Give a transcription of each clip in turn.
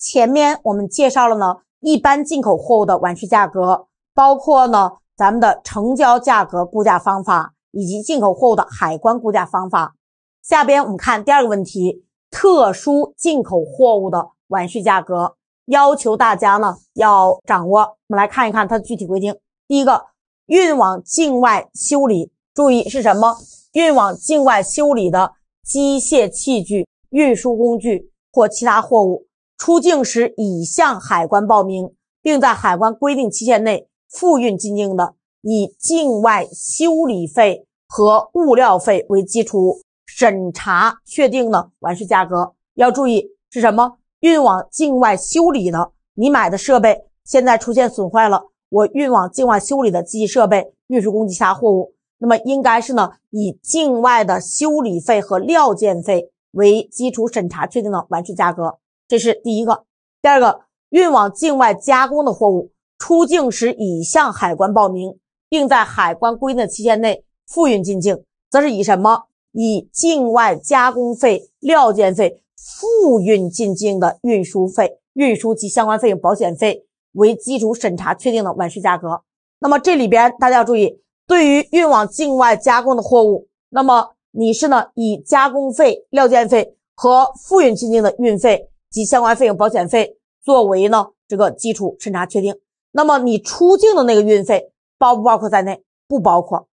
前面我们介绍了呢，一般进口货物的完税价格，包括呢咱们的成交价格估价方法，以及进口货物的海关估价方法。下边我们看第二个问题，特殊进口货物的完税价格，要求大家呢要掌握。我们来看一看它的具体规定。第一个，运往境外修理，注意是什么？运往境外修理的机械器具、运输工具或其他货物。出境时已向海关报名，并在海关规定期限内复运进境的，以境外修理费和物料费为基础审查确定的完税价格。要注意是什么？运往境外修理的，你买的设备现在出现损坏了，我运往境外修理的机器设备运输工具其他货物，那么应该是呢以境外的修理费和料件费为基础审查确定的完税价格。这是第一个，第二个，运往境外加工的货物，出境时已向海关报名，并在海关规定的期限内复运进境，则是以什么？以境外加工费、料件费、复运进境的运输费、运输及相关费用、保险费为基础审查确定的完税价格。那么这里边大家要注意，对于运往境外加工的货物，那么你是呢以加工费、料件费和复运进境的运费。及相关费用保险费作为呢这个基础审查确定。那么你出境的那个运费包不包括在内？不包括。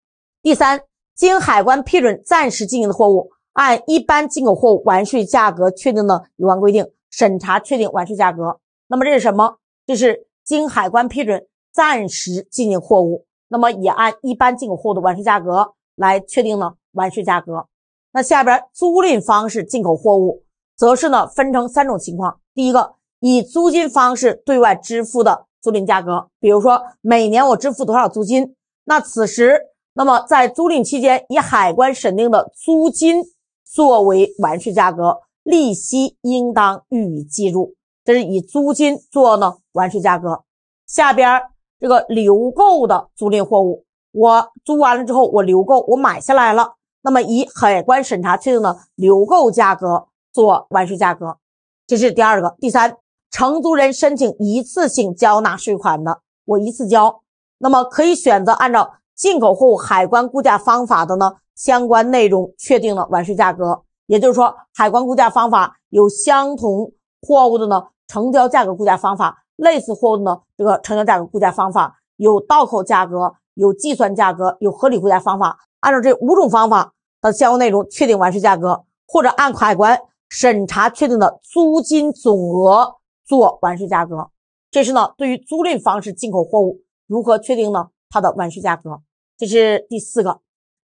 第三，经海关批准暂时进营的货物，按一般进口货物完税价格确定的有关规定审查确定完税价格。那么这是什么？这是经海关批准暂时进营货物，那么也按一般进口货物的完税价格来确定呢完税价格。那下边租赁方式进口货物。则是呢，分成三种情况。第一个，以租金方式对外支付的租赁价格，比如说每年我支付多少租金，那此时，那么在租赁期间以海关审定的租金作为完税价格，利息应当予以计入。这是以租金做呢完税价格。下边这个留购的租赁货物，我租完了之后我留购，我买下来了，那么以海关审查确定的留购价格。做完税价格，这是第二个。第三，承租人申请一次性交纳税款的，我一次交，那么可以选择按照进口货物海关估价方法的呢相关内容确定的完税价格。也就是说，海关估价方法有相同货物的呢成交价格估价方法，类似货物呢这个成交价格估价方法有倒扣价格、有计算价格、有合理估价方法，按照这五种方法的相关内容确定完税价格，或者按海关。审查确定的租金总额做完税价格，这是呢对于租赁方式进口货物如何确定呢？它的完税价格，这是第四个，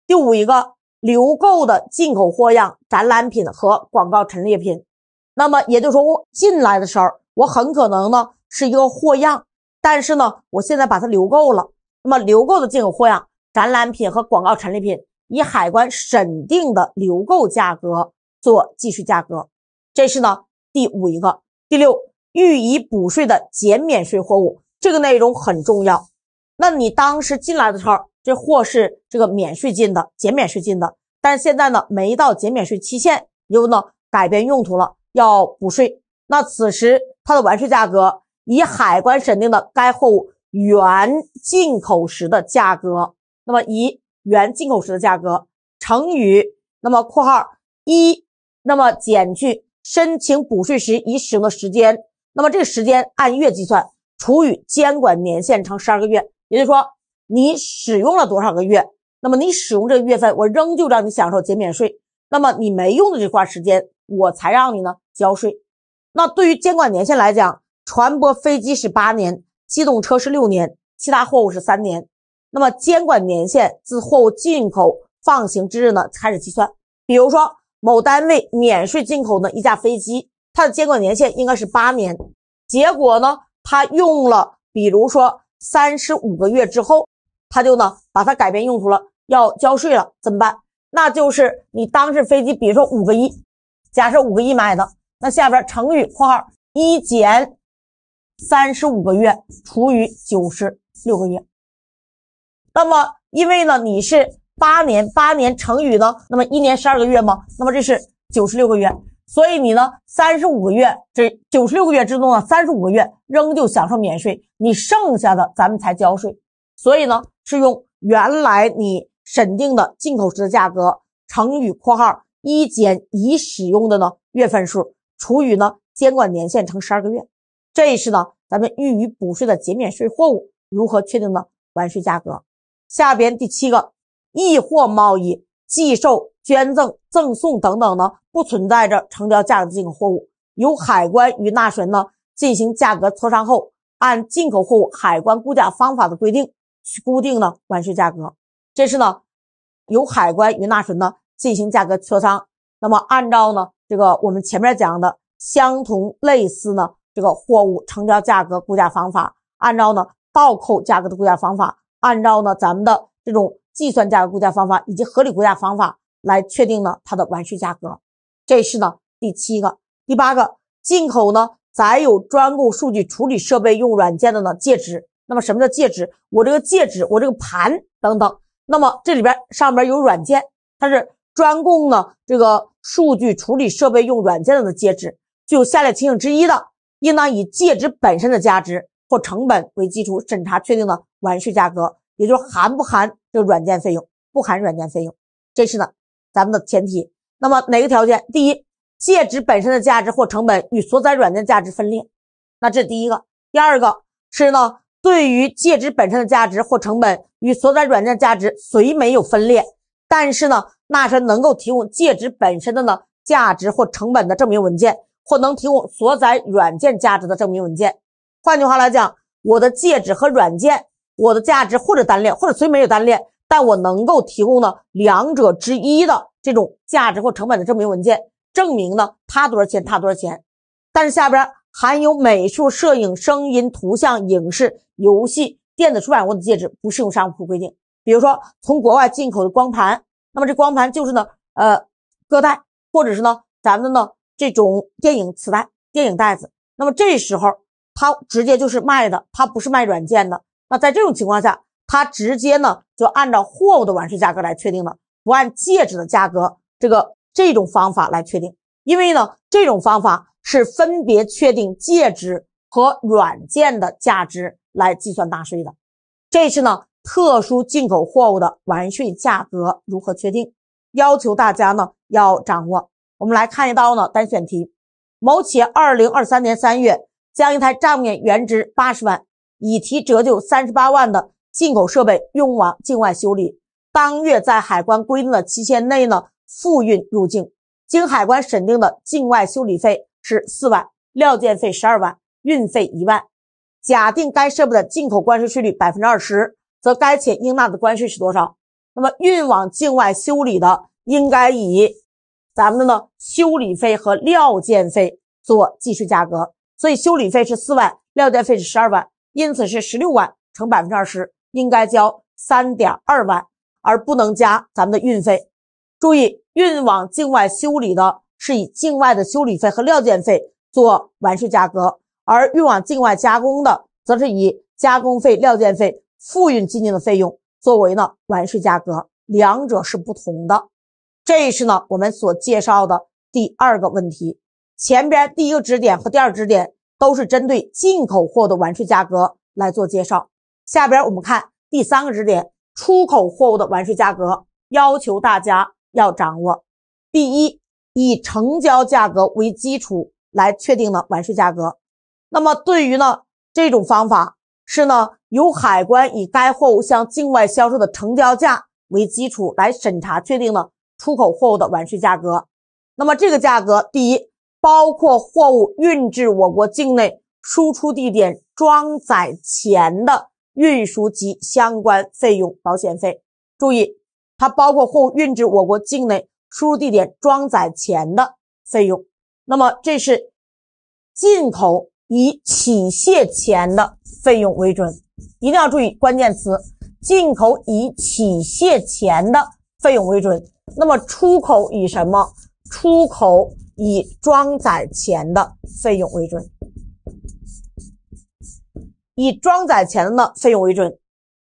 第五一个留购的进口货样、展览品和广告陈列品。那么也就是说，我进来的时候，我很可能呢是一个货样，但是呢我现在把它留购了。那么留购的进口货样、展览品和广告陈列品，以海关审定的留购价格。做计税价格，这是呢第五一个，第六，予以补税的减免税货物，这个内容很重要。那你当时进来的时候，这货是这个免税进的，减免税进的，但是现在呢，没到减免税期限，又呢改变用途了，要补税。那此时它的完税价格以海关审定的该货物原进口时的价格，那么以原进口时的价格乘以那么括号一。那么减去申请补税时已使用的时间，那么这个时间按月计算，除以监管年限乘十二个月，也就是说你使用了多少个月，那么你使用这个月份，我仍旧让你享受减免税。那么你没用的这块时间，我才让你呢交税。那对于监管年限来讲，船舶、飞机是八年，机动车是六年，其他货物是三年。那么监管年限自货物进口放行之日呢开始计算，比如说。某单位免税进口的一架飞机，它的监管年限应该是八年，结果呢，他用了，比如说三十五个月之后，他就呢把它改变用途了，要交税了，怎么办？那就是你当时飞机，比如说五个亿，假设五个亿买的，那下边乘以（括号一减三十五个月除以九十六个月），那么因为呢你是。八年，八年乘以呢，那么一年十二个月吗？那么这是九十六个月，所以你呢，三十五个月这九十六个月之中呢，三十五个月仍旧享受免税，你剩下的咱们才交税。所以呢，是用原来你审定的进口时的价格乘以（括号一减已使用的呢月份数）除以呢监管年限乘十二个月，这是呢咱们予于补税的减免税货物如何确定呢完税价格？下边第七个。易货贸易、寄售、捐赠、赠送等等呢，不存在着成交价格的进口货物，由海关与纳税人呢进行价格磋商后，按进口货物海关估价方法的规定，去固定呢关税价格。这是呢，由海关与纳税人呢进行价格磋商。那么按照呢这个我们前面讲的相同类似呢这个货物成交价格估价方法，按照呢倒扣价格的估价方法，按照呢咱们的这种。计算价格估价方法以及合理估价方法来确定呢它的完税价格，这是呢第七个、第八个进口呢，载有专供数据处理设备用软件的呢介质。那么，什么叫介质？我这个介质，我这个盘等等。那么这里边上边有软件，它是专供呢这个数据处理设备用软件的介质。具有下列情形之一的，应当以介质本身的价值或成本为基础审查确定的完税价格，也就是含不含？就软件费用不含软件费用，这是呢咱们的前提。那么哪个条件？第一，戒指本身的价值或成本与所载软件价值分裂，那这是第一个。第二个是呢，对于戒指本身的价值或成本与所载软件价值虽没有分裂，但是呢，那是能够提供戒指本身的呢价值或成本的证明文件，或能提供所载软件价值的证明文件。换句话来讲，我的戒指和软件。我的价值或者单链，或者虽没有单链，但我能够提供呢两者之一的这种价值或成本的证明文件，证明呢它多少钱，它多少钱。但是下边含有美术、摄影、声音、图像、影视、游戏、电子出版物的介质不适用商务铺规定。比如说从国外进口的光盘，那么这光盘就是呢，呃，个带或者是呢，咱们呢这种电影磁带、电影带子，那么这时候它直接就是卖的，它不是卖软件的。那在这种情况下，他直接呢就按照货物的完税价格来确定的，不按戒指的价格这个这种方法来确定，因为呢这种方法是分别确定戒指和软件的价值来计算纳税的。这是呢特殊进口货物的完税价格如何确定，要求大家呢要掌握。我们来看一道呢单选题：某企业2023年3月将一台账面原值80万。已提折旧三十八万的进口设备运往境外修理，当月在海关规定的期限内呢复运入境，经海关审定的境外修理费是四万，料件费十二万，运费一万。假定该设备的进口关税税率百分之二十，则该企业应纳的关税是多少？那么运往境外修理的，应该以咱们的呢修理费和料件费做计税价格，所以修理费是四万，料件费是十二万。因此是十六万乘百分之二十，应该交三点二万，而不能加咱们的运费。注意，运往境外修理的是以境外的修理费和料件费做完税价格，而运往境外加工的，则是以加工费、料件费、复运进境的费用作为呢完税价格，两者是不同的。这是呢我们所介绍的第二个问题，前边第一个支点和第二支点。都是针对进口货的完税价格来做介绍。下边我们看第三个知识点，出口货物的完税价格，要求大家要掌握。第一，以成交价格为基础来确定的完税价格。那么对于呢这种方法，是呢由海关以该货物向境外销售的成交价为基础来审查确定的出口货物的完税价格。那么这个价格，第一。包括货物运至我国境内输出地点装载前的运输及相关费用保险费。注意，它包括货物运至我国境内输入地点装载前的费用。那么这是进口以起卸前的费用为准，一定要注意关键词：进口以起卸前的费用为准。那么出口以什么？出口。以装载前的费用为准，以装载前的费用为准，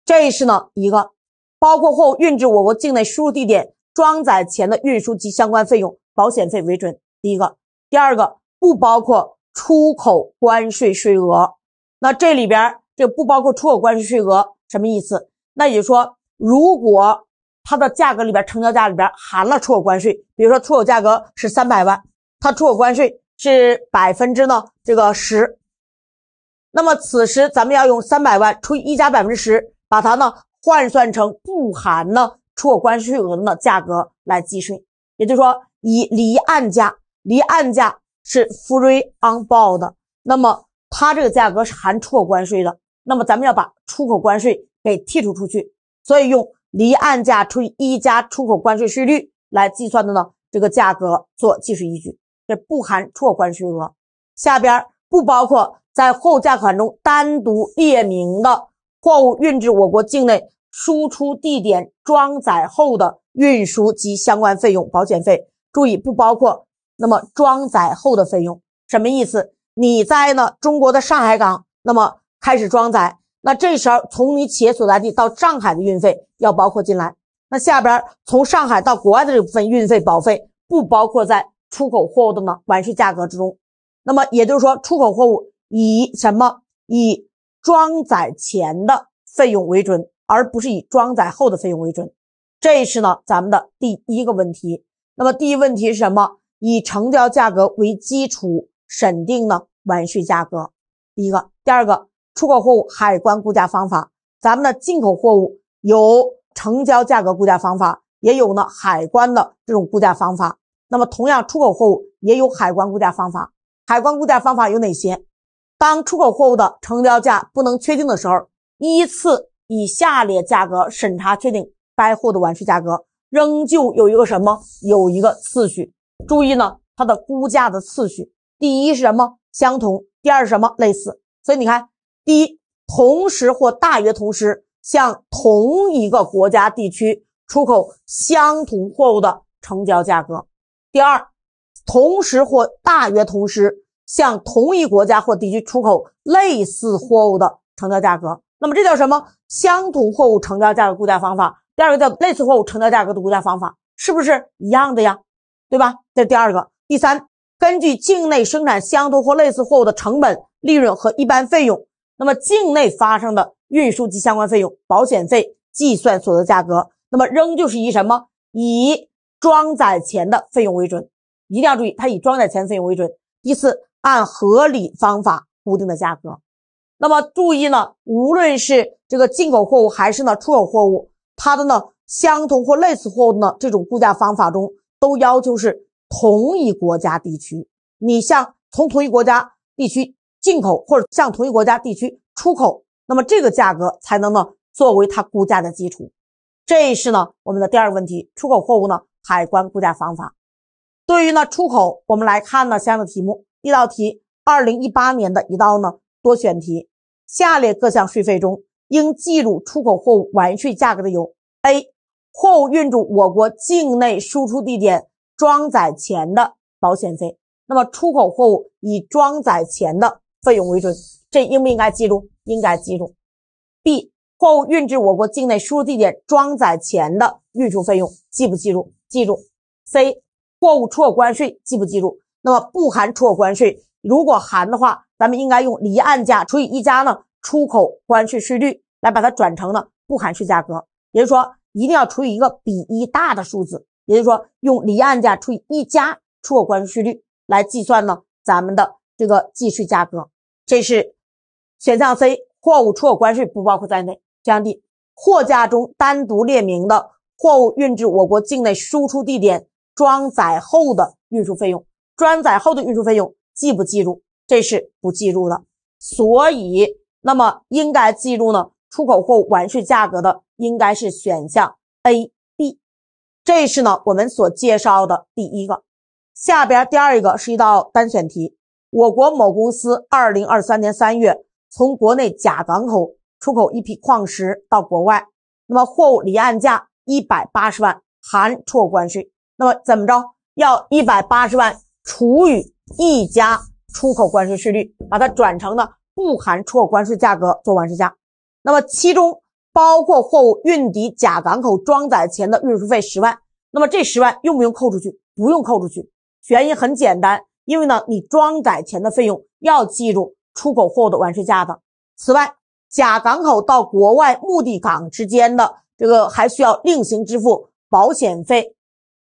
这是呢一个包括货物运至我国境内输入地点装载前的运输及相关费用、保险费为准。第一个，第二个不包括出口关税税额。那这里边这不包括出口关税税额什么意思？那也就说，如果它的价格里边、成交价里边含了出口关税，比如说出口价格是三百万。它出口关税是百分之呢？这个十。那么此时咱们要用三百万除以一加百分之十，把它呢换算成不含呢出口关税额呢价格来计税。也就是说，以离岸价，离岸价是 free on board，那么它这个价格是含出口关税的。那么咱们要把出口关税给剔除出去，所以用离岸价除以一加出口关税税率来计算的呢这个价格做计税依据。这不含错款税额，下边不包括在后价款中单独列明的货物运至我国境内输出地点装载后的运输及相关费用、保险费。注意，不包括那么装载后的费用，什么意思？你在呢中国的上海港，那么开始装载，那这时候从你企业所在地到上海的运费要包括进来，那下边从上海到国外的这部分运费、保费不包括在。出口货物的呢完税价格之中，那么也就是说，出口货物以什么以装载前的费用为准，而不是以装载后的费用为准，这是呢咱们的第一个问题。那么第一问题是什么？以成交价格为基础审定呢完税价格。第一个，第二个，出口货物海关估价方法，咱们的进口货物有成交价格估价方法，也有呢海关的这种估价方法。那么，同样，出口货物也有海关估价方法。海关估价方法有哪些？当出口货物的成交价不能确定的时候，依次以下列价格审查确定该货的完税价格，仍旧有一个什么？有一个次序。注意呢，它的估价的次序，第一是什么？相同。第二是什么？类似。所以你看，第一，同时或大约同时向同一个国家地区出口相同货物的成交价格。第二，同时或大约同时向同一国家或地区出口类似货物的成交价格，那么这叫什么？相同货物成交价格估价方法。第二个叫类似货物成交价格的估价方法，是不是一样的呀？对吧？这是第二个。第三，根据境内生产相同或类似货物的成本、利润和一般费用，那么境内发生的运输及相关费用、保险费计算所得价格，那么仍旧是以什么？以装载前的费用为准，一定要注意，它以装载前费用为准。第四，按合理方法固定的价格。那么注意呢，无论是这个进口货物还是呢出口货物，它的呢相同或类似货物呢这种估价方法中，都要求是同一国家地区。你像从同一国家地区进口或者向同一国家地区出口，那么这个价格才能呢作为它估价的基础。这是呢我们的第二个问题，出口货物呢。海关估价方法，对于呢出口，我们来看呢相应的题目，一道题，二零一八年的一道呢多选题，下列各项税费中应计入出口货物完税价格的有：A. 货物运至我国境内输出地点装载前的保险费；那么出口货物以装载前的费用为准，这应不应该记住？应该记住。B. 货物运至我国境内输入地点装载前的。运输费用记不记入？记住，C 货物出口关税记不记入？那么不含出口关税，如果含的话，咱们应该用离岸价除以一加呢出口关税税率来把它转成呢不含税价格，也就是说一定要除以一个比一大的数字，也就是说用离岸价除以一加出口关税税率来计算呢咱们的这个计税价格，这是选项 C 货物出口关税不包括在内，这样 D 货架中单独列明的。货物运至我国境内输出地点装载后的运输费用，装载后的运输费用记不计入？这是不计入的。所以，那么应该计入呢？出口货物完税价格的应该是选项 A、B。这是呢我们所介绍的第一个。下边第二个是一道单选题：我国某公司二零二三年三月从国内甲港口出口一批矿石到国外，那么货物离岸价。一百八十万含错关税，那么怎么着？要一百八十万除以一家出口关税税率，把它转成呢不含错关税价格做完税价。那么其中包括货物运抵甲港口装载前的运输费十万，那么这十万用不用扣出去？不用扣出去，原因很简单，因为呢你装载前的费用要计入出口货物的完税价的。此外，甲港口到国外目的港之间的。这个还需要另行支付保险费，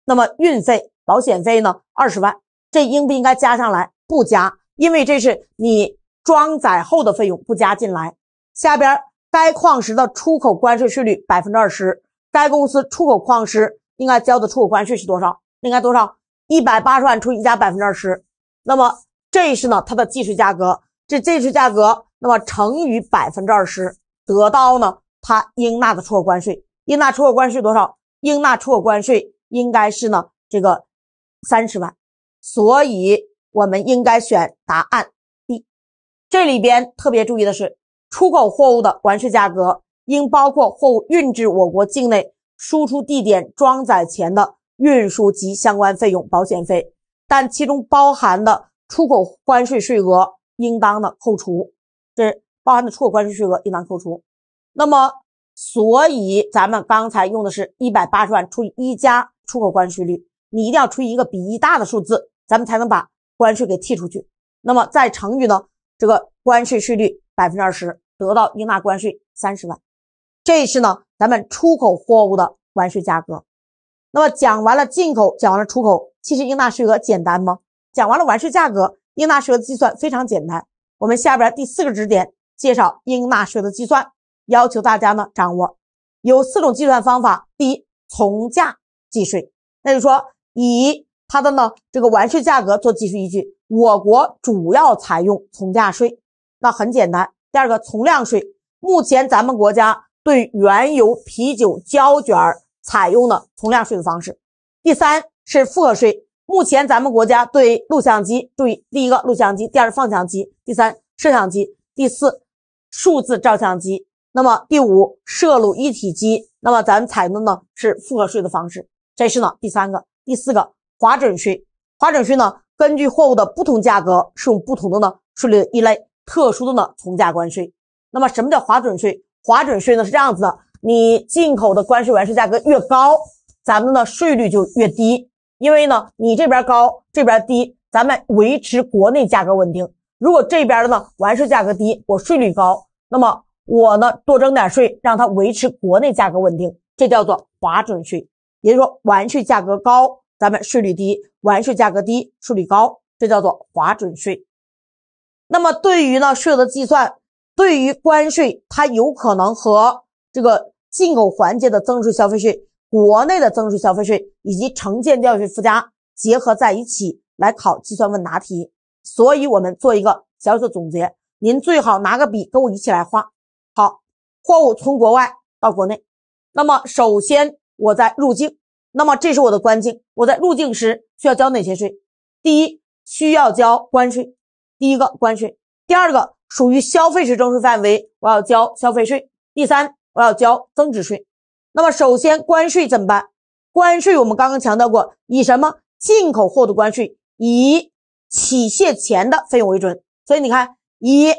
那么运费、保险费呢？二十万，这应不应该加上来？不加，因为这是你装载后的费用，不加进来。下边该矿石的出口关税税率百分之二十，该公司出口矿石应该交的出口关税是多少？应该多少？一百八十万除以加百分之二十，那么这是呢它的计税价格，这计税价格那么乘以百分之二十，得到呢它应纳的出口关税。应纳出口关税多少？应纳出口关税应该是呢这个三十万，所以我们应该选答案 B。这里边特别注意的是，出口货物的关税价格应包括货物运至我国境内输出地点装载前的运输及相关费用、保险费，但其中包含的出口关税税额应当的扣除。这包含的出口关税税额应当扣除。那么。所以咱们刚才用的是一百八十万除以一加出口关税率，你一定要除以一个比一大的数字，咱们才能把关税给剔出去。那么再乘以呢这个关税税率百分之二十，得到应纳关税三十万，这是呢咱们出口货物的完税价格。那么讲完了进口，讲完了出口，其实应纳税额简单吗？讲完了完税价格，应纳税额的计算非常简单。我们下边第四个知识点介绍应纳税的计算。要求大家呢掌握有四种计算方法。第一，从价计税，那就说以它的呢这个完税价格做计税依据。我国主要采用从价税。那很简单。第二个，从量税，目前咱们国家对原油、啤酒、胶卷采用的从量税的方式。第三是复合税，目前咱们国家对录像机，注意第一个录像机，第二放像机，第三摄像机，第四数字照相机。那么第五，涉入一体机，那么咱采用呢是复合税的方式，这是呢第三个，第四个划准税。划准税呢，根据货物的不同价格，适用不同的呢税率的一类特殊的呢从价关税。那么什么叫划准税？划准税呢是这样子，的，你进口的关税完税价格越高，咱们的税率就越低，因为呢你这边高，这边低，咱们维持国内价格稳定。如果这边的呢完税价格低，我税率高，那么。我呢，多征点税，让它维持国内价格稳定，这叫做划准税。也就是说，完税价格高，咱们税率低；完税价格低，税率高，这叫做划准税。那么，对于呢，税额的计算，对于关税，它有可能和这个进口环节的增值税、消费税、国内的增值税、消费税以及城建调税附加结合在一起来考计算问答题。所以，我们做一个小小的总结，您最好拿个笔跟我一起来画。好，货物从国外到国内，那么首先我在入境，那么这是我的关境，我在入境时需要交哪些税？第一，需要交关税，第一个关税，第二个属于消费税征收范围，我要交消费税，第三，我要交增值税。那么首先关税怎么办？关税我们刚刚强调过，以什么进口货的关税，以起卸前的费用为准。所以你看，以。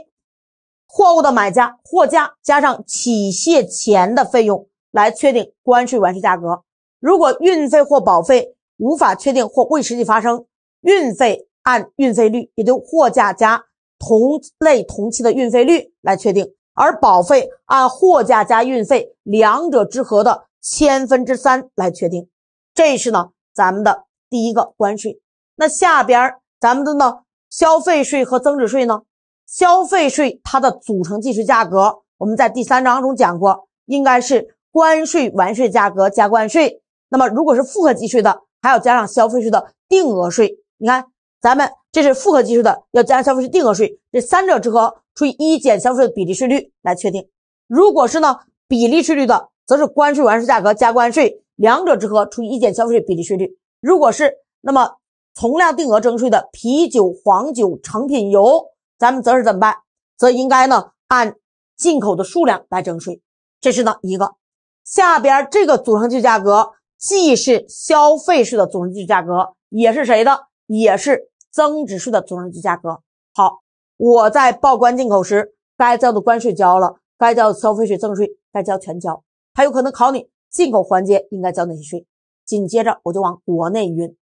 货物的买家货价加上起卸前的费用来确定关税完税价格。如果运费或保费无法确定或未实际发生，运费按运费率，也就货价加同类同期的运费率来确定；而保费按货价加运费两者之和的千分之三来确定。这是呢咱们的第一个关税。那下边咱们的呢消费税和增值税呢？消费税它的组成计税价格，我们在第三章中讲过，应该是关税完税价格加关税。那么如果是复合计税的，还要加上消费税的定额税。你看，咱们这是复合计税的，要加上消费税定额税，这三者之和除以一减消费税比例税率来确定。如果是呢比例税率的，则是关税完税价格加关税两者之和除以一减消费税比例税率。如果是那么从量定额征税的啤酒、黄酒、成品油。咱们则是怎么办？则应该呢按进口的数量来征税，这是呢一个。下边这个组成计价格既是消费税的组成计价格，也是谁的？也是增值税的组成计价格。好，我在报关进口时该交的关税交了，该交的消费税、增税该交全交。还有可能考你进口环节应该交哪些税。紧接着我就往国内运，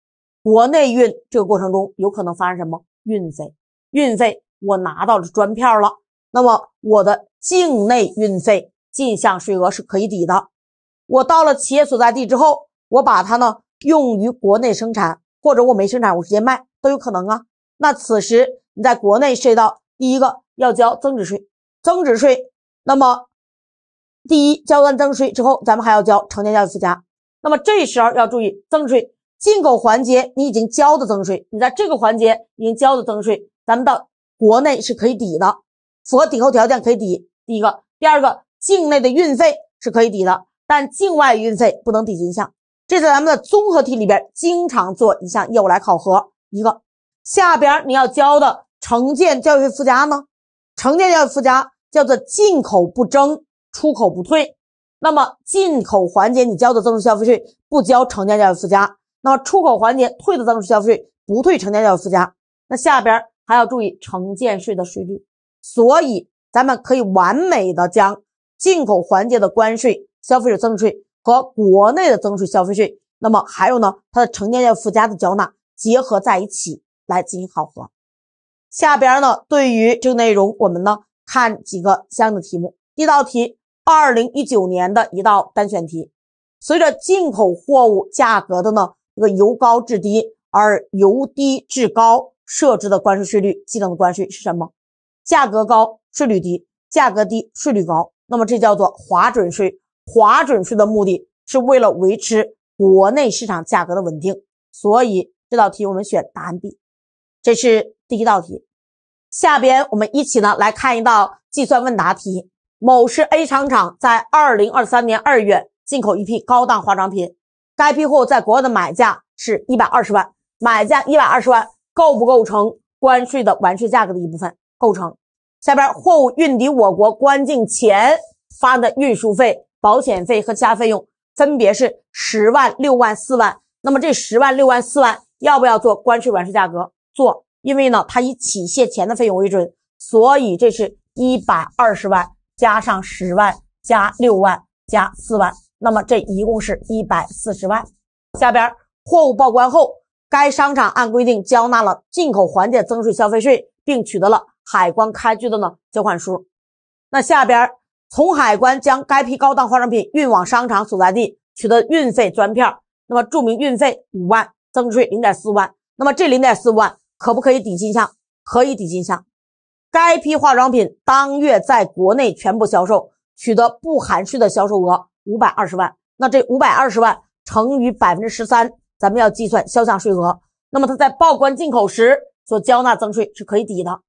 国内运这个过程中有可能发生什么？运费，运费。我拿到了专票了，那么我的境内运费进项税额是可以抵的。我到了企业所在地之后，我把它呢用于国内生产，或者我没生产，我直接卖都有可能啊。那此时你在国内涉及到第一个要交增值税，增值税，那么第一交完增值税之后，咱们还要交成交教育附加。那么这时候要注意，增值税进口环节你已经交的增值税，你在这个环节已经交的增值税，咱们到。国内是可以抵的，符合抵扣条件可以抵。第一个，第二个，境内的运费是可以抵的，但境外运费不能抵进项。这是咱们的综合体里边经常做一项业务来考核。一个下边你要交的城建教育费附加呢？城建教育附加叫做进口不征，出口不退。那么进口环节你交的增值税消费税不交城建教育附加，那么出口环节退的增值税消费税不退城建教育附加。那下边。还要注意城建税的税率，所以咱们可以完美的将进口环节的关税、消费者增值税和国内的增值税、消费税，那么还有呢，它的成建税附加的缴纳结合在一起来进行考核。下边呢，对于这个内容，我们呢看几个相应的题目。第一道题，二零一九年的一道单选题，随着进口货物价格的呢这个由高至低，而由低至高。设置的关税税率，计征的关税是什么？价格高税率低，价格低税率高。那么这叫做划准税。划准税的目的是为了维持国内市场价格的稳定。所以这道题我们选答案 B。这是第一道题。下边我们一起呢来看一道计算问答题。某市 A 厂厂在二零二三年二月进口一批高档化妆品，该批货在国外的买价是一百二十万，买价一百二十万。构不构成关税的完税价格的一部分？构成。下边货物运抵我国关境前发的运输费、保险费和其他费用分别是十万、六万、四万。那么这十万、六万、四万要不要做关税完税价格？做，因为呢，它以起卸前的费用为准，所以这是一百二十万加上十万加六万加四万，那么这一共是一百四十万。下边货物报关后。该商场按规定交纳了进口环节增值税消费税，并取得了海关开具的呢缴款书。那下边从海关将该批高档化妆品运往商场所在地，取得运费专票，那么注明运费五万，增值税零点四万。那么这零点四万可不可以抵进项？可以抵进项。该批化妆品当月在国内全部销售，取得不含税的销售额五百二十万。那这五百二十万乘以百分之十三。咱们要计算销项税额，那么它在报关进口时所交纳增税是可以抵的。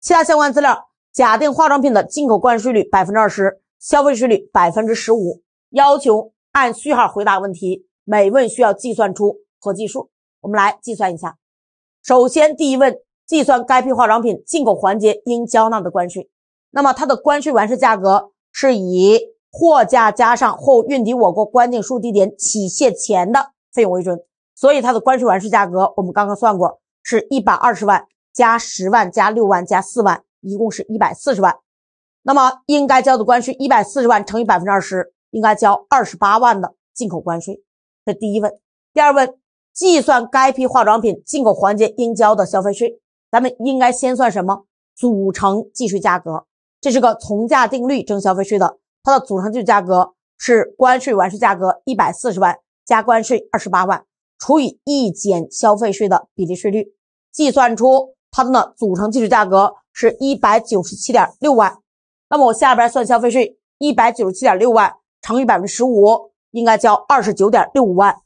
其他相关资料：假定化妆品的进口关税率百分之二十，消费税率百分之十五。要求按序号回答问题，每问需要计算出合计数。我们来计算一下。首先，第一问，计算该批化妆品进口环节应交纳的关税。那么它的关税完税价格是以货价加上货物运抵我国关键输地点起卸前的。费用为准，所以它的关税完税价格我们刚刚算过是一百二十万加十万加六万加四万，一共是一百四十万。那么应该交的关税一百四十万乘以百分之二十，应该交二十八万的进口关税。这第一问，第二问计算该批化妆品进口环节应交的消费税，咱们应该先算什么？组成计税价格，这是个从价定律征消费税的，它的组成计税价格是关税完税价格一百四十万。加关税二十八万，除以一减消费税的比例税率，计算出它的组成基础价格是一百九十七点六万。那么我下边算消费税，一百九十七点六万乘以百分之十五，应该交二十九点六五万。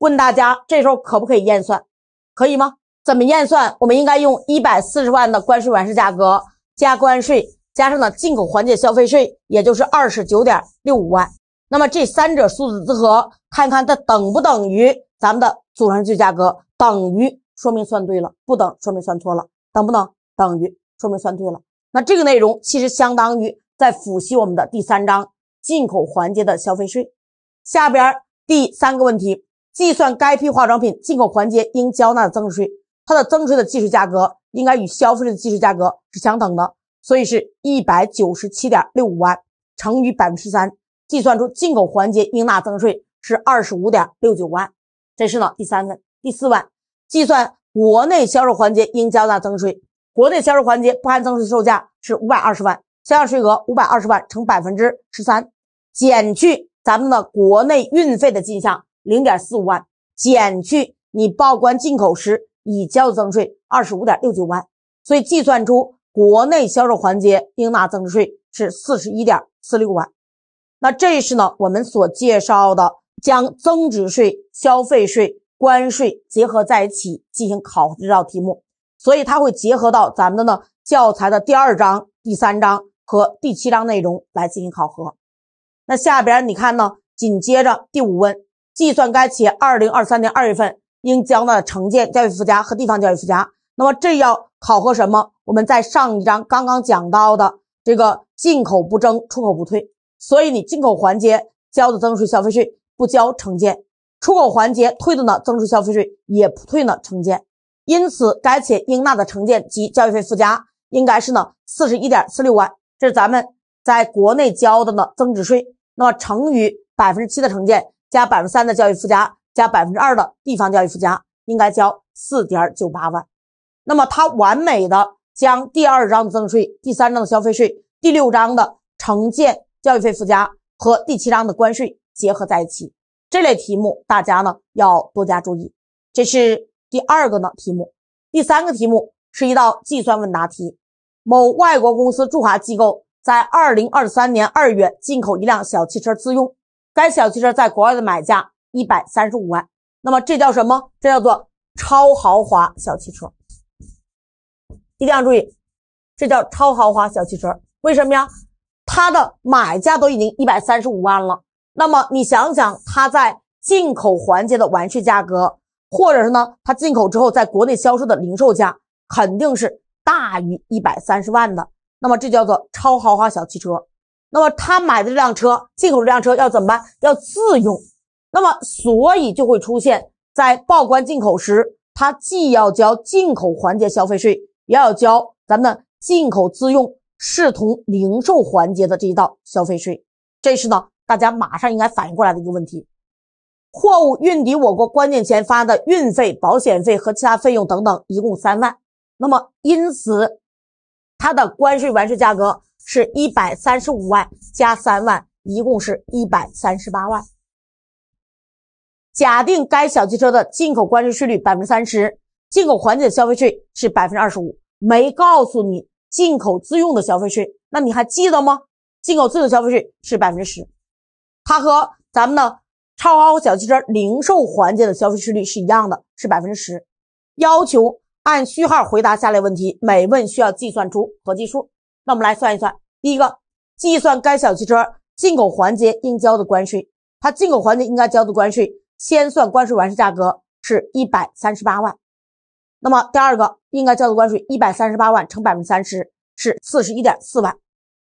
问大家这时候可不可以验算？可以吗？怎么验算？我们应该用一百四十万的关税完税价格加关税，加上呢进口环节消费税，也就是二十九点六五万。那么这三者数字之和，看看它等不等于咱们的组成税价格？等于，说明算对了；不等，说明算错了。等不等？等于，说明算对了。那这个内容其实相当于在复习我们的第三章进口环节的消费税。下边第三个问题，计算该批化妆品进口环节应缴纳的增值税。它的增值税的计税价格应该与消费税的计税价格是相等的，所以是一百九十七点六五万乘以百分之三。计算出进口环节应纳增值税是二十五点六九万，这是呢第三问。第四问，计算国内销售环节应缴纳增值税。国内销售环节不含增值税售价是五百二十万，销项税额五百二十万乘百分之十三，减去咱们的国内运费的进项零点四五万，减去你报关进口时已交增值税二十五点六九万，所以计算出国内销售环节应纳增值税是四十一点四六万。那这是呢，我们所介绍的将增值税、消费税、关税结合在一起进行考这道题目，所以它会结合到咱们的呢教材的第二章、第三章和第七章内容来进行考核。那下边你看呢，紧接着第五问，计算该企业二零二三年二月份应缴纳的城建教育附加和地方教育附加。那么这要考核什么？我们在上一章刚刚讲到的这个进口不征，出口不退。所以你进口环节交的增值税、消费税不交城建，出口环节退的呢增值税、消费税也不退呢城建。因此，该企业应纳的城建及教育费附加应该是呢四十一点四六万，这是咱们在国内交的呢增值税，那么乘以百分之七的城建，加百分之三的教育附加，加百分之二的地方教育附加，应该交四点九八万。那么它完美的将第二章的增值税、第三章的消费税、第六章的城建。教育费附加和第七章的关税结合在一起，这类题目大家呢要多加注意。这是第二个呢题目，第三个题目是一道计算问答题。某外国公司驻华机构在二零二三年二月进口一辆小汽车自用，该小汽车在国外的买价一百三十五万，那么这叫什么？这叫做超豪华小汽车。一定要注意，这叫超豪华小汽车，为什么呀？它的买价都已经一百三十五万了，那么你想想，它在进口环节的完税价格，或者是呢，它进口之后在国内销售的零售价，肯定是大于一百三十万的。那么这叫做超豪华小汽车。那么他买的这辆车，进口这辆车要怎么办？要自用。那么所以就会出现在报关进口时，他既要交进口环节消费税，也要交咱们的进口自用。视同零售环节的这一道消费税，这是呢，大家马上应该反应过来的一个问题。货物运抵我国关键前发的运费、保险费和其他费用等等，一共三万。那么，因此它的关税完税价格是一百三十五万加三万，一共是一百三十八万。假定该小汽车的进口关税税率百分之三十，进口环节消费税是百分之二十五，没告诉你。进口自用的消费税，那你还记得吗？进口自用消费税是百分之十，它和咱们的超豪华小汽车零售环节的消费税率是一样的，是百分之十。要求按序号回答下列问题，每问需要计算出合计数。那我们来算一算，第一个，计算该小汽车进口环节应交的关税。它进口环节应该交的关税，先算关税完税价格是一百三十八万。那么第二个应该交的关税一百三十八万乘百分之三十是四十一点四万，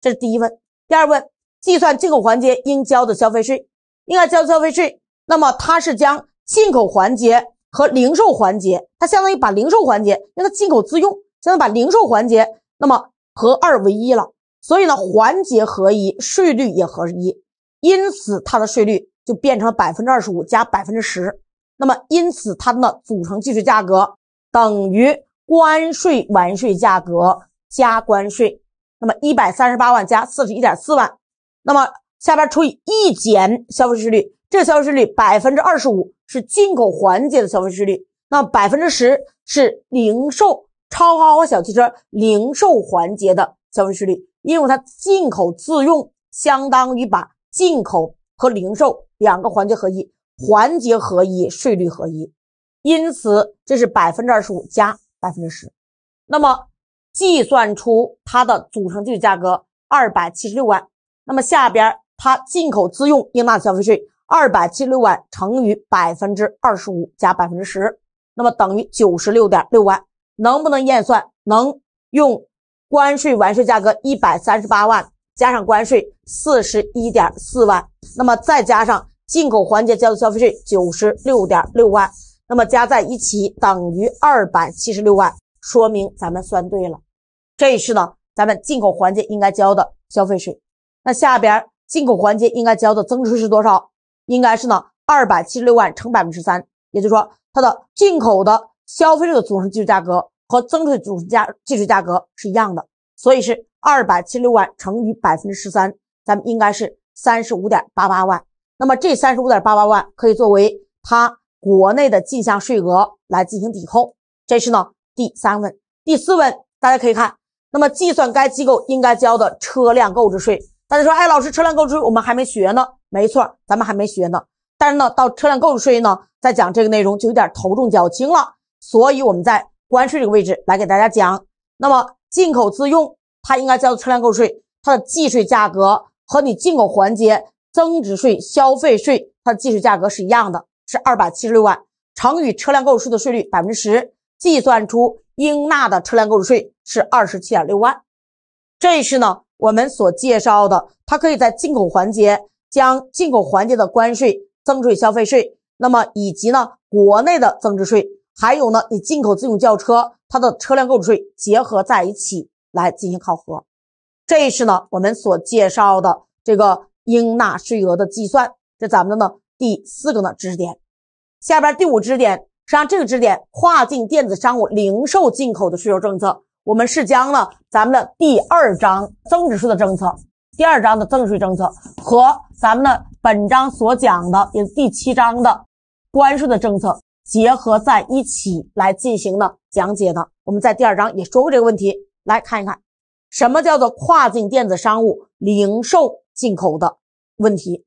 这是第一问。第二问，计算进口环节应交的消费税，应该交的消费税。那么它是将进口环节和零售环节，它相当于把零售环节那个进口自用，相当于把零售环节那么合二为一了。所以呢，环节合一，税率也合一，因此它的税率就变成了百分之二十五加百分之十。那么因此它的组成计税价格。等于关税完税价格加关税，那么一百三十八万加四十一点四万，那么下边除以一减消费税率，这消费税率百分之二十五是进口环节的消费税率，那百分之十是零售超豪华小汽车零售环节的消费税率，因为它进口自用，相当于把进口和零售两个环节合一，环节合一，税率合一。因此，这是百分之二十五加百分之十，那么计算出它的组成计税价格二百七十六万。那么下边它进口自用应纳消费税二百七十六万乘以百分之二十五加百分之十，那么等于九十六点六万。能不能验算？能用关税完税价格一百三十八万加上关税四十一点四万，那么再加上进口环节交的消费税九十六点六万。那么加在一起等于二百七十六万，说明咱们算对了。这是呢，咱们进口环节应该交的消费税。那下边进口环节应该交的增值税是多少？应该是呢二百七十六万乘百分之三，也就是说它的进口的消费税的组成基础价格和增值税组成价基础价格是一样的，所以是二百七十六万乘以百分之十三，咱们应该是三十五点八八万。那么这三十五点八八万可以作为它。国内的进项税额来进行抵扣，这是呢第三问，第四问，大家可以看。那么计算该机构应该交的车辆购置税。大家说，哎，老师，车辆购置税我们还没学呢？没错，咱们还没学呢。但是呢，到车辆购置税呢，再讲这个内容就有点头重脚轻了，所以我们在关税这个位置来给大家讲。那么进口自用，它应该交的车辆购置税，它的计税价格和你进口环节增值税、消费税它的计税价格是一样的。是二百七十六万，乘以车辆购置税的税率百分之十，计算出应纳的车辆购置税是二十七点六万。这是呢我们所介绍的，它可以在进口环节将进口环节的关税、增值税、消费税，那么以及呢国内的增值税，还有呢你进口自用轿车它的车辆购置税结合在一起来进行考核。这是呢我们所介绍的这个应纳税额的计算，这咱们的呢。第四个呢知识点，下边第五知识点，实际上这个知识点，跨境电子商务零售进口的税收政策，我们是将了咱们的第二章增值税的政策，第二章的增值税政策和咱们的本章所讲的，也是第七章的关税的政策结合在一起来进行的讲解的。我们在第二章也说过这个问题，来看一看什么叫做跨境电子商务零售进口的问题，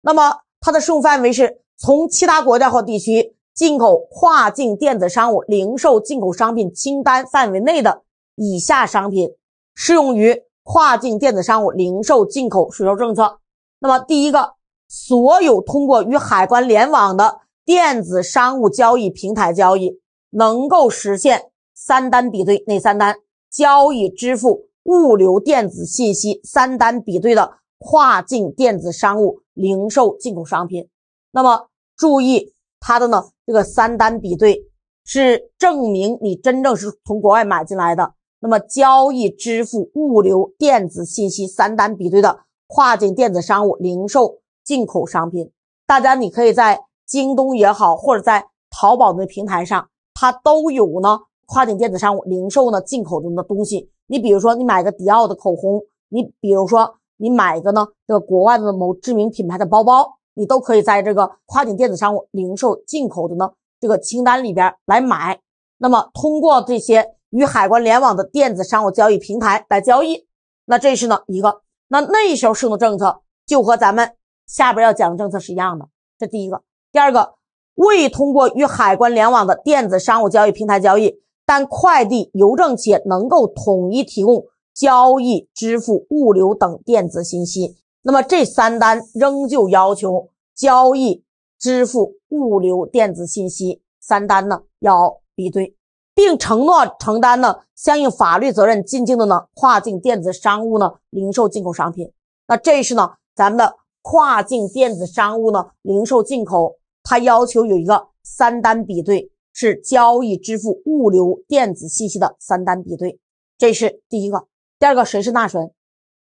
那么。它的适用范围是从其他国家或地区进口跨境电子商务零售进口商品清单范围内的以下商品，适用于跨境电子商务零售进口税收政策。那么，第一个，所有通过与海关联网的电子商务交易平台交易，能够实现三单比对，哪三单？交易、支付、物流电子信息三单比对的。跨境电子商务零售进口商品，那么注意它的呢这个三单比对是证明你真正是从国外买进来的。那么交易支付物流电子信息三单比对的跨境电子商务零售进口商品，大家你可以在京东也好，或者在淘宝的平台上，它都有呢跨境电子商务零售呢进口中的东西。你比如说你买个迪奥的口红，你比如说。你买一个呢？这个国外的某知名品牌的包包，你都可以在这个跨境电子商务零售进口的呢这个清单里边来买。那么通过这些与海关联网的电子商务交易平台来交易，那这是呢一个。那那时候适用政策就和咱们下边要讲的政策是一样的。这第一个，第二个未通过与海关联网的电子商务交易平台交易，但快递邮政企业能够统一提供。交易、支付、物流等电子信息，那么这三单仍旧要求交易、支付、物流电子信息三单呢要比对，并承诺承担呢相应法律责任。进境的呢跨境电子商务呢零售进口商品，那这是呢咱们的跨境电子商务呢零售进口，它要求有一个三单比对，是交易、支付、物流电子信息的三单比对，这是第一个。第二个，谁是纳税人？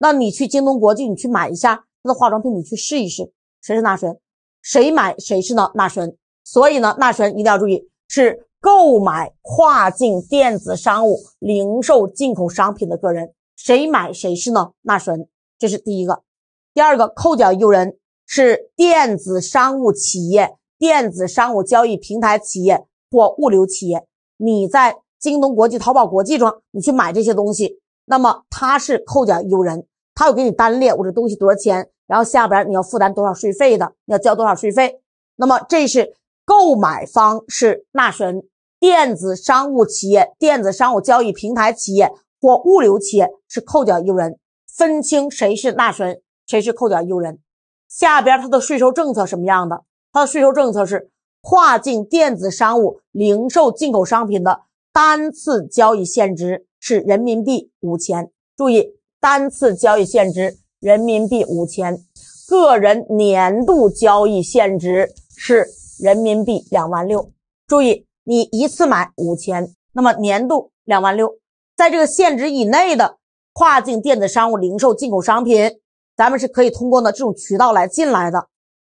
那你去京东国际，你去买一下他的化妆品，你去试一试，谁是纳税人？谁买谁是呢？纳税人。所以呢，纳税人一定要注意，是购买跨境电子商务零售进口商品的个人，谁买谁是呢？纳税人。这是第一个。第二个，扣缴义务人是电子商务企业、电子商务交易平台企业或物流企业。你在京东国际、淘宝国际中，你去买这些东西。那么他是扣缴有人，他有给你单列我这东西多少钱，然后下边你要负担多少税费的，你要交多少税费。那么这是购买方是纳税人，电子商务企业、电子商务交易平台企业或物流企业是扣缴务人，分清谁是纳税，人，谁是扣缴务人。下边它的税收政策什么样的？它的税收政策是跨境电子商务零售进口商品的单次交易限值。是人民币五千，注意单次交易限值人民币五千，个人年度交易限值是人民币两万六。注意，你一次买五千，那么年度两万六，在这个限值以内的跨境电子商务零售进口商品，咱们是可以通过呢这种渠道来进来的。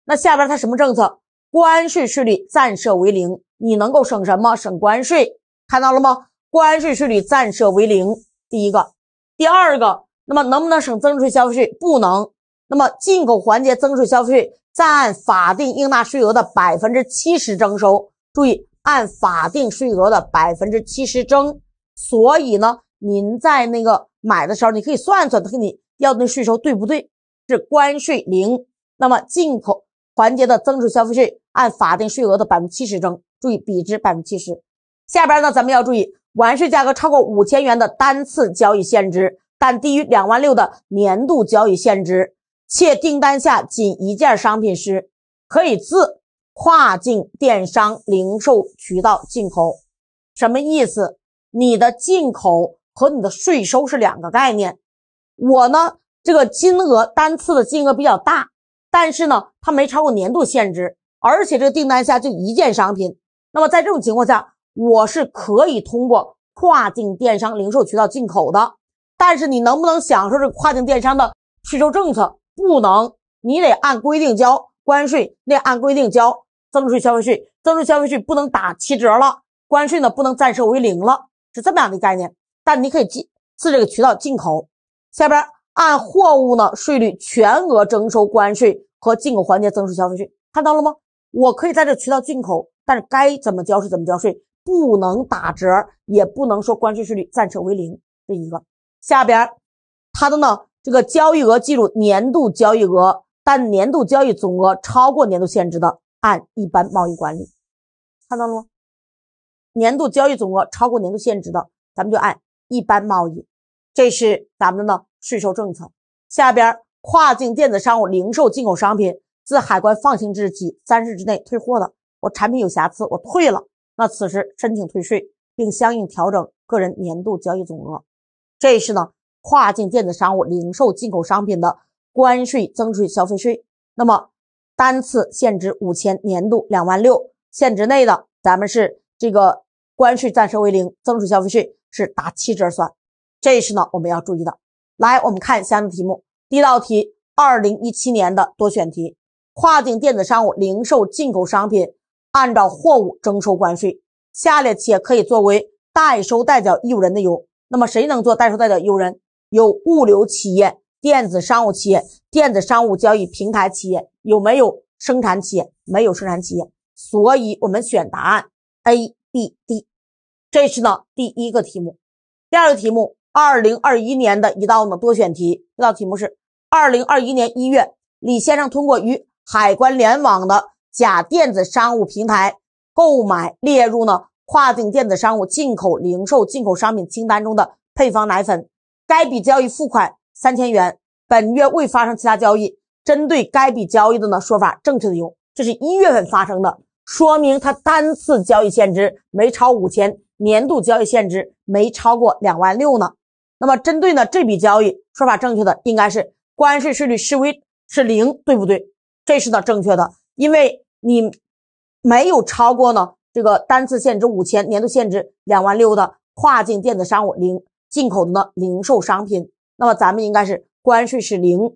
那下边它什么政策？关税税率暂设为零，你能够省什么？省关税，看到了吗？关税税率暂设为零，第一个，第二个，那么能不能省增值税消费税？不能。那么进口环节增值税消费税暂按法定应纳税额的百分之七十征收。注意，按法定税额的百分之七十征。所以呢，您在那个买的时候，你可以算算他给你要那税收对不对？是关税零，那么进口环节的增值税消费税按法定税额的百分之七十征。注意，比值百分之七十。下边呢，咱们要注意。完税价格超过五千元的单次交易限值，但低于两万六的年度交易限值，且订单下仅一件商品时，可以自跨境电商零售渠道进口。什么意思？你的进口和你的税收是两个概念。我呢，这个金额单次的金额比较大，但是呢，它没超过年度限值，而且这个订单下就一件商品，那么在这种情况下。我是可以通过跨境电商零售渠道进口的，但是你能不能享受这跨境电商的税收政策？不能，你得按规定交关税，那按规定交增值税、消费税，增值税、消费税不能打七折了，关税呢不能暂时为零了，是这么样的概念。但你可以进自这个渠道进口，下边按货物呢税率全额征收关税和进口环节增值税、消费税，看到了吗？我可以在这渠道进口，但是该怎么交税怎么交税。不能打折，也不能说关税税率暂且为零，这一个下边，它的呢这个交易额计入年度交易额，但年度交易总额超过年度限制的，按一般贸易管理，看到了吗？年度交易总额超过年度限制的，咱们就按一般贸易。这是咱们的税收政策。下边，跨境电子商务零售进口商品自海关放行之日起三日之内退货的，我产品有瑕疵，我退了。那此时申请退税，并相应调整个人年度交易总额。这是呢，跨境电子商务零售进口商品的关税、增值税、消费税。那么单次限值五千，年度两万六，限值内的，咱们是这个关税暂收为零，增值税消费税是打七折算。这是呢，我们要注意的。来，我们看相应题目。第一道题，二零一七年的多选题，跨境电子商务零售进口商品。按照货物征收关税，下列企业可以作为代收代缴义务人的有？那么谁能做代收代缴义务人？有物流企业、电子商务企业、电子商务交易平台企业，有没有生产企业？没有生产企业，所以我们选答案 A、B、D。这是呢第一个题目。第二个题目，二零二一年的一道呢多选题，这道题目是二零二一年一月，李先生通过与海关联网的。甲电子商务平台购买列入呢跨境电子商务进口零售进口商品清单中的配方奶粉，该笔交易付款三千元，本月未发生其他交易。针对该笔交易的呢说法正确的有，这是一月份发生的，说明他单次交易限值没超五千，年度交易限值没超过两万六呢。那么针对呢这笔交易说法正确的应该是关税税率是为是零，对不对？这是呢正确的。因为你没有超过呢，这个单次限值五千，年度限制两万六的跨境电子商务零进口的呢零售商品，那么咱们应该是关税是零，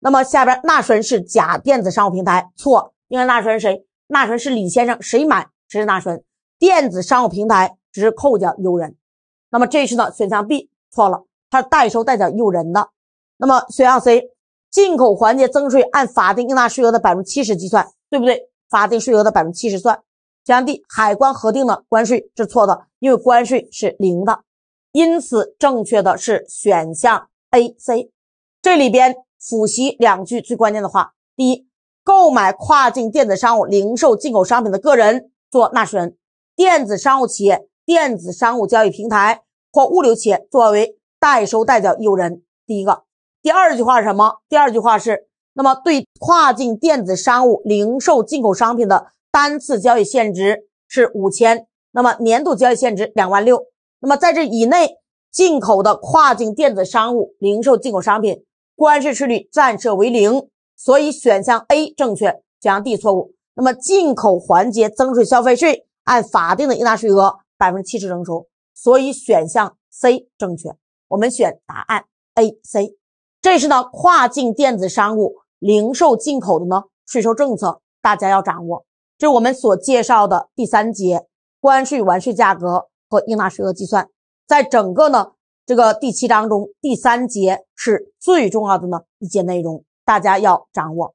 那么下边纳税人是假电子商务平台，错，应该纳税人谁？纳税人是李先生，谁买谁是纳税人，电子商务平台只是扣缴游人。那么这次呢选项 B 错了，它是代收代缴诱人的。那么选项 C，进口环节增税按法定应纳税额的百分之七十计算。对不对？法定税额的百分之七十算。选项 D，海关核定的关税是错的，因为关税是零的。因此，正确的是选项 AC。这里边复习两句最关键的话：第一，购买跨境电子商务零售进口商品的个人做纳税人；电子商务企业、电子商务交易平台或物流企业作为代收代缴义务人。第一个。第二句话是什么？第二句话是。那么，对跨境电子商务零售进口商品的单次交易限值是五千，那么年度交易限值两万六。那么在这以内进口的跨境电子商务零售进口商品，关税税率暂设为零，所以选项 A 正确，选项 D 错误。那么进口环节增值税消费税按法定的应纳税额百分之七十征收，所以选项 C 正确。我们选答案 AC，这是呢跨境电子商务。零售进口的呢，税收政策大家要掌握。这是我们所介绍的第三节关税完税价格和应纳税额计算，在整个呢这个第七章中，第三节是最重要的呢一节内容，大家要掌握。